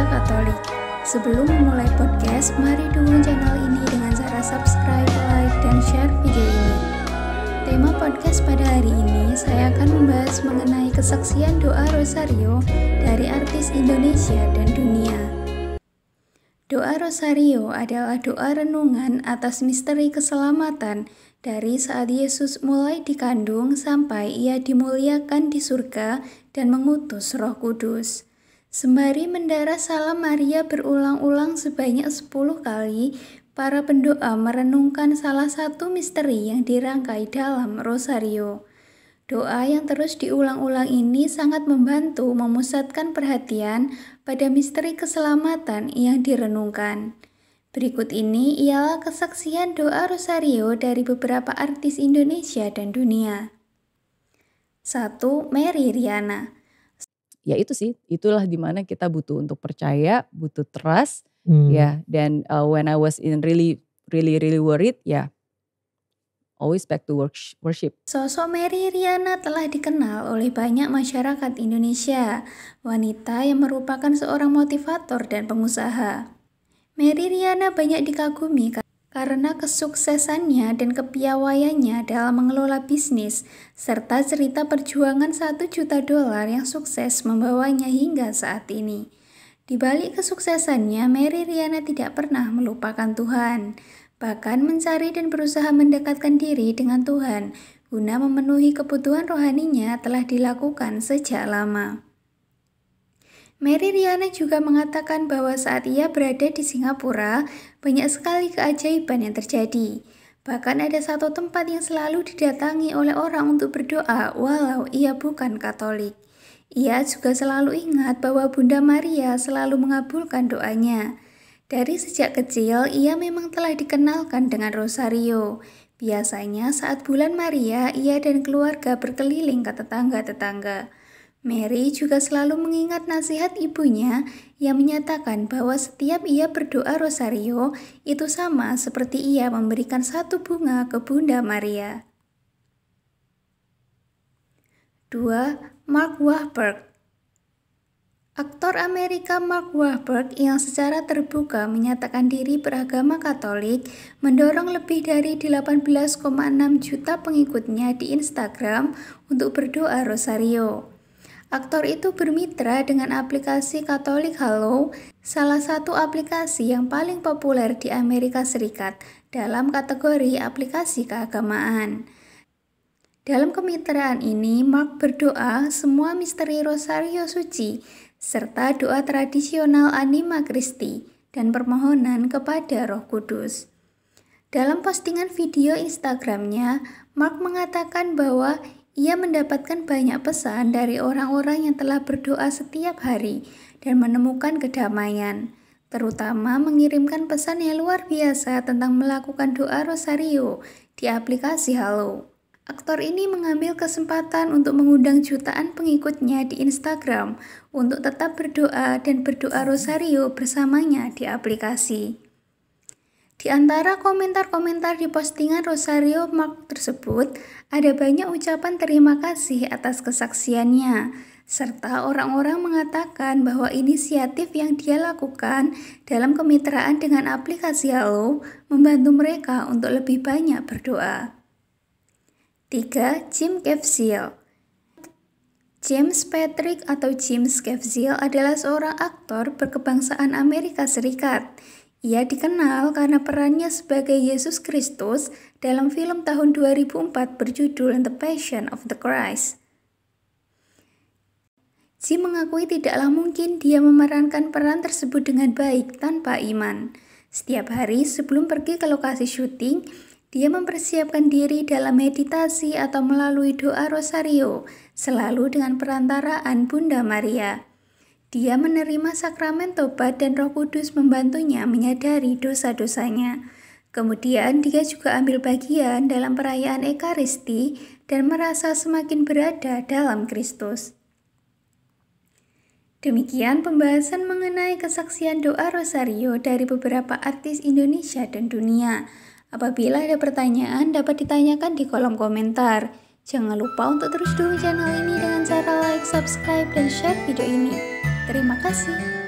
Gereja Katolik. Sebelum memulai podcast, mari dukung channel ini dengan cara subscribe, like, dan share video ini. Tema podcast pada hari ini saya akan membahas mengenai kesaksian doa Rosario dari artis Indonesia dan dunia. Doa Rosario adalah doa renungan atas misteri keselamatan dari saat Yesus mulai dikandung sampai ia dimuliakan di surga dan mengutus Roh Kudus. Sembari mendarah salam Maria berulang-ulang sebanyak 10 kali, para pendoa merenungkan salah satu misteri yang dirangkai dalam rosario. Doa yang terus diulang-ulang ini sangat membantu memusatkan perhatian pada misteri keselamatan yang direnungkan. Berikut ini ialah kesaksian doa rosario dari beberapa artis Indonesia dan dunia. 1. Mary Riana ya itu sih itulah dimana kita butuh untuk percaya butuh trust hmm. ya dan uh, when I was in really really really worried ya always back to worship. Sosok Mary Riana telah dikenal oleh banyak masyarakat Indonesia, wanita yang merupakan seorang motivator dan pengusaha. Mary Riana banyak dikagumi karena kesuksesannya dan kepiawaiannya dalam mengelola bisnis, serta cerita perjuangan satu juta dolar yang sukses membawanya hingga saat ini. Di balik kesuksesannya, Mary Riana tidak pernah melupakan Tuhan, bahkan mencari dan berusaha mendekatkan diri dengan Tuhan guna memenuhi kebutuhan rohaninya telah dilakukan sejak lama. Mary Riana juga mengatakan bahwa saat ia berada di Singapura, banyak sekali keajaiban yang terjadi. Bahkan ada satu tempat yang selalu didatangi oleh orang untuk berdoa walau ia bukan Katolik. Ia juga selalu ingat bahwa Bunda Maria selalu mengabulkan doanya. Dari sejak kecil, ia memang telah dikenalkan dengan Rosario. Biasanya saat bulan Maria, ia dan keluarga berkeliling ke tetangga-tetangga. Mary juga selalu mengingat nasihat ibunya yang menyatakan bahwa setiap ia berdoa rosario itu sama seperti ia memberikan satu bunga ke Bunda Maria. 2. Mark Wahlberg Aktor Amerika Mark Wahlberg yang secara terbuka menyatakan diri beragama Katolik mendorong lebih dari 18,6 juta pengikutnya di Instagram untuk berdoa rosario. Aktor itu bermitra dengan aplikasi Katolik Halo, salah satu aplikasi yang paling populer di Amerika Serikat dalam kategori aplikasi keagamaan. Dalam kemitraan ini, Mark berdoa semua misteri Rosario Suci, serta doa tradisional Anima Christi dan permohonan kepada Roh Kudus. Dalam postingan video Instagramnya, Mark mengatakan bahwa ia mendapatkan banyak pesan dari orang-orang yang telah berdoa setiap hari dan menemukan kedamaian, terutama mengirimkan pesan yang luar biasa tentang melakukan doa rosario di aplikasi Halo. Aktor ini mengambil kesempatan untuk mengundang jutaan pengikutnya di Instagram untuk tetap berdoa dan berdoa rosario bersamanya di aplikasi. Di antara komentar-komentar di postingan Rosario Mark tersebut, ada banyak ucapan terima kasih atas kesaksiannya, serta orang-orang mengatakan bahwa inisiatif yang dia lakukan dalam kemitraan dengan aplikasi Halo membantu mereka untuk lebih banyak berdoa. 3. Jim Kevziel James Patrick atau Jim Kevziel adalah seorang aktor berkebangsaan Amerika Serikat ia dikenal karena perannya sebagai Yesus Kristus dalam film tahun 2004 berjudul The Passion of the Christ. Si mengakui tidaklah mungkin dia memerankan peran tersebut dengan baik tanpa iman. Setiap hari sebelum pergi ke lokasi syuting, dia mempersiapkan diri dalam meditasi atau melalui doa rosario, selalu dengan perantaraan Bunda Maria. Dia menerima sakramen tobat dan Roh Kudus membantunya menyadari dosa-dosanya. Kemudian dia juga ambil bagian dalam perayaan Ekaristi dan merasa semakin berada dalam Kristus. Demikian pembahasan mengenai kesaksian doa Rosario dari beberapa artis Indonesia dan dunia. Apabila ada pertanyaan dapat ditanyakan di kolom komentar. Jangan lupa untuk terus dukung channel ini dengan cara like, subscribe, dan share video ini. Terima kasih.